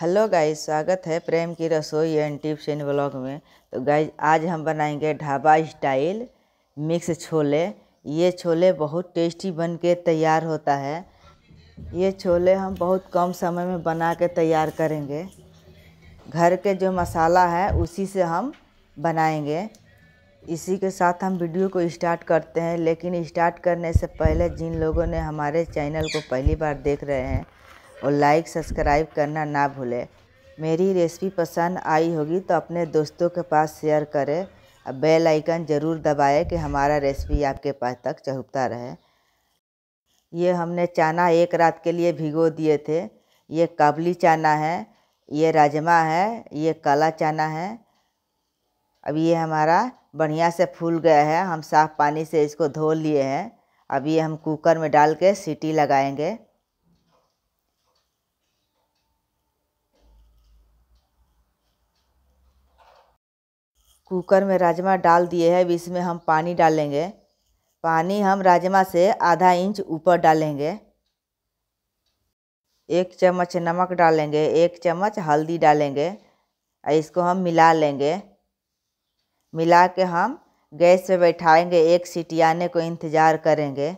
hello guys स्वागत है प्रेम की रसोई एंड टिप्स इन ब्लॉग में तो गाइस आज हम बनाएंगे ढाबा स्टाइल मिक्स छोले ये छोले बहुत टेस्टी बन के तैयार होता है ये छोले हम बहुत कम समय में बना के तैयार करेंगे घर के जो मसाला है उसी से हम बनाएंगे इसी के साथ हम वीडियो को स्टार्ट करते हैं लेकिन स्टार्ट करने से पहले जिन लोगों ने हमारे चैनल को पहली बार देख रहे हैं और लाइक सब्सक्राइब करना ना भूलें मेरी रेसिपी पसंद आई होगी तो अपने दोस्तों के पास शेयर करें और बेल आइकन ज़रूर दबाएं कि हमारा रेसिपी आपके पास तक पहुँचता रहे ये हमने चना एक रात के लिए भिगो दिए थे ये काबली चना है ये राजमा है ये काला चना है अब ये हमारा बढ़िया से फूल गया है हम साफ़ पानी से इसको धो लिए हैं अब ये हम कुकर में डाल के सीटी लगाएंगे कुकर में राजमा डाल दिए है अभी इसमें हम पानी डालेंगे पानी हम राजमा से आधा इंच ऊपर डालेंगे एक चम्मच नमक डालेंगे एक चम्मच हल्दी डालेंगे और इसको हम मिला लेंगे मिला के हम गैस पे बैठाएंगे एक सीटी आने को इंतज़ार करेंगे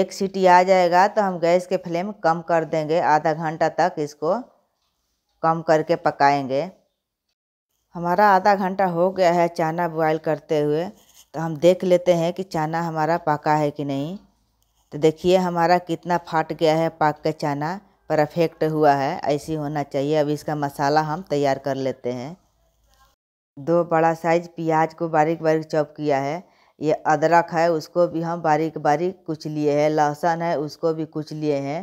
एक सीटी आ जाएगा तो हम गैस के फ्लेम कम कर देंगे आधा घंटा तक इसको कम करके पकाएंगे हमारा आधा घंटा हो गया है चना बॉयल करते हुए तो हम देख लेते हैं कि चना हमारा पका है कि नहीं तो देखिए हमारा कितना फाट गया है पाक के चना परफेक्ट हुआ है ऐसी होना चाहिए अब इसका मसाला हम तैयार कर लेते हैं दो बड़ा साइज प्याज को बारीक बारीक चॉप किया है ये अदरक है उसको भी हम बारीक बारीक कुछ लिए हैं लहसुन है उसको भी कुछ लिए हैं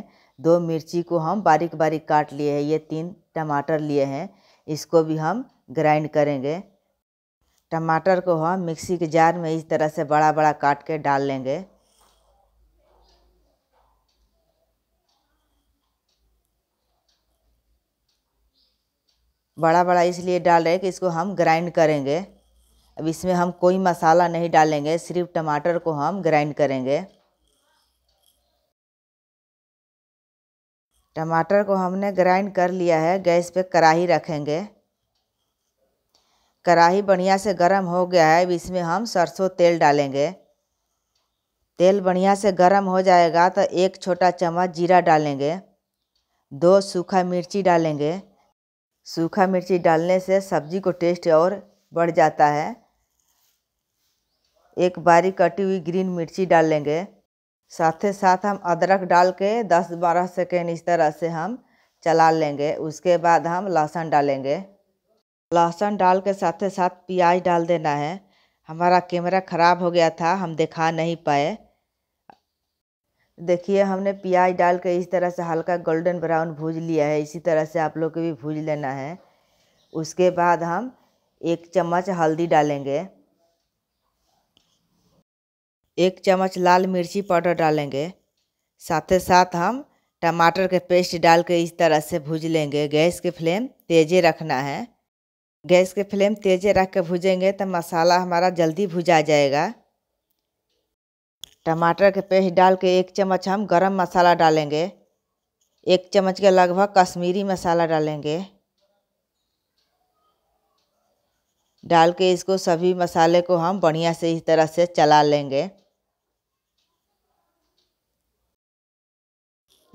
दो मिर्ची को हम बारीक बारीक काट लिए हैं ये तीन टमाटर लिए हैं इसको भी हम ग्राइंड करेंगे टमाटर को हम मिक्सी के जार में इस तरह से बड़ा बड़ा काट के डाल लेंगे बड़ा बड़ा इसलिए डाल रहे हैं कि इसको हम ग्राइंड करेंगे अब इसमें हम कोई मसाला नहीं डालेंगे सिर्फ टमाटर को हम ग्राइंड करेंगे टमाटर को हमने ग्राइंड कर लिया है गैस पे कढ़ाई रखेंगे कढ़ाई बढ़िया से गर्म हो गया है अब इसमें हम सरसों तेल डालेंगे तेल बढ़िया से गर्म हो जाएगा तो एक छोटा चम्मच जीरा डालेंगे दो सूखा मिर्ची डालेंगे सूखा मिर्ची डालने से सब्जी को टेस्ट और बढ़ जाता है एक बारी कटी हुई ग्रीन मिर्ची डाल लेंगे साथ ही साथ हम अदरक डाल के 10-12 सेकेंड इस तरह से हम चला लेंगे उसके बाद हम लहसुन डालेंगे लहसुन डाल के साथ साथ प्याज डाल देना है हमारा कैमरा ख़राब हो गया था हम दिखा नहीं पाए देखिए हमने प्याज डाल के इस तरह से हल्का गोल्डन ब्राउन भूज लिया है इसी तरह से आप लोग को भी भूज लेना है उसके बाद हम एक चम्मच हल्दी डालेंगे एक चम्मच लाल मिर्ची पाउडर डालेंगे साथ ही साथ हम टमाटर के पेस्ट डाल के इस तरह से भूज लेंगे गैस के फ्लेम तेज़े रखना है गैस के फ्लेम तेज़े रख कर भूजेंगे तो मसाला हमारा जल्दी भुजा जाएगा टमाटर के पेस्ट डाल के एक चम्मच हम गरम मसाला डालेंगे एक चम्मच के लगभग कश्मीरी मसाला डालेंगे डाल के इसको सभी मसाले को हम बढ़िया से इस तरह से चला लेंगे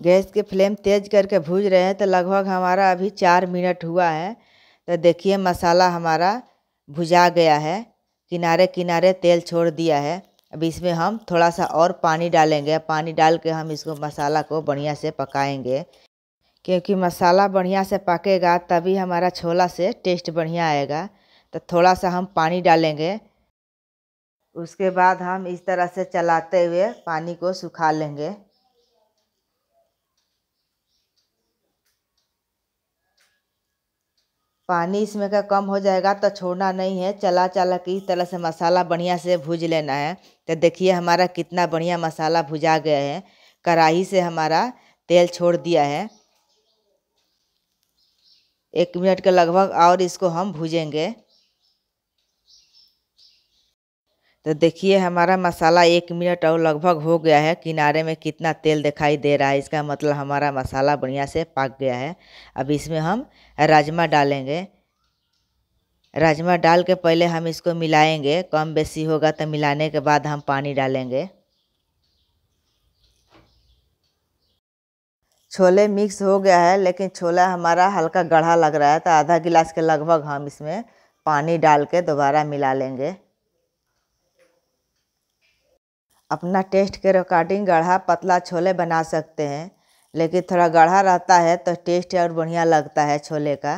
गैस के फ्लेम तेज़ करके भूज रहे हैं तो लगभग हमारा अभी चार मिनट हुआ है तो देखिए मसाला हमारा भुजा गया है किनारे किनारे तेल छोड़ दिया है अब इसमें हम थोड़ा सा और पानी डालेंगे पानी डाल के हम इसको मसाला को बढ़िया से पकाएंगे क्योंकि मसाला बढ़िया से पकेगा तभी हमारा छोला से टेस्ट बढ़िया आएगा तो थोड़ा सा हम पानी डालेंगे उसके बाद हम इस तरह से चलाते हुए पानी को सुखा लेंगे पानी इसमें का कम हो जाएगा तो छोड़ना नहीं है चला चला के इस तरह से मसाला बढ़िया से भूज लेना है तो देखिए हमारा कितना बढ़िया मसाला भुजा गया है कढ़ाई से हमारा तेल छोड़ दिया है एक मिनट के लगभग और इसको हम भूजेंगे तो देखिए हमारा मसाला एक मिनट और लगभग हो गया है किनारे में कितना तेल दिखाई दे रहा है इसका मतलब हमारा मसाला बढ़िया से पक गया है अब इसमें हम राजमा डालेंगे राजमा डाल के पहले हम इसको मिलाएंगे कम बेसी होगा तो मिलाने के बाद हम पानी डालेंगे छोले मिक्स हो गया है लेकिन छोला हमारा हल्का गढ़ा लग रहा है तो आधा गिलास के लगभग हम इसमें पानी डाल के दोबारा मिला लेंगे अपना टेस्ट के अकॉर्डिंग गाढ़ा पतला छोले बना सकते हैं लेकिन थोड़ा गाढ़ा रहता है तो टेस्ट और बढ़िया लगता है छोले का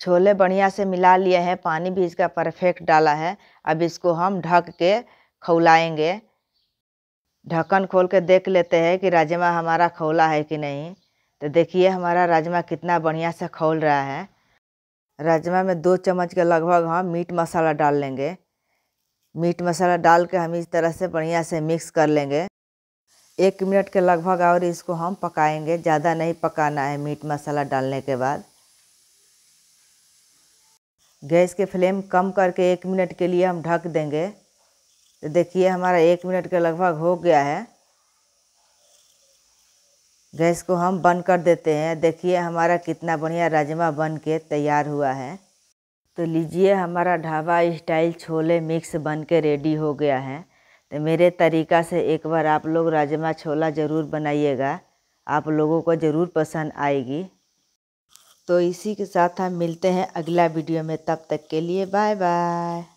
छोले बढ़िया से मिला लिए हैं पानी भी इसका परफेक्ट डाला है अब इसको हम ढक के खौलाएँगे ढक्कन खोल के देख लेते हैं कि राजमा हमारा खौला है कि नहीं तो देखिए हमारा राजमा कितना बढ़िया से खौल रहा है राजमा में दो चम्मच के लगभग हम मीट मसाला डाल लेंगे मीट मसाला डाल के हम इस तरह से बढ़िया से मिक्स कर लेंगे एक मिनट के लगभग और इसको हम पकाएंगे ज़्यादा नहीं पकाना है मीट मसाला डालने के बाद गैस के फ्लेम कम करके एक मिनट के लिए हम ढक देंगे तो देखिए हमारा एक मिनट के लगभग हो गया है गैस को हम बंद कर देते हैं देखिए हमारा कितना बढ़िया राजमा बन के तैयार हुआ है तो लीजिए हमारा ढाबा स्टाइल छोले मिक्स बन के रेडी हो गया है तो मेरे तरीका से एक बार आप लोग राजमा छोला ज़रूर बनाइएगा आप लोगों को ज़रूर पसंद आएगी तो इसी के साथ हम मिलते हैं अगला वीडियो में तब तक के लिए बाय बाय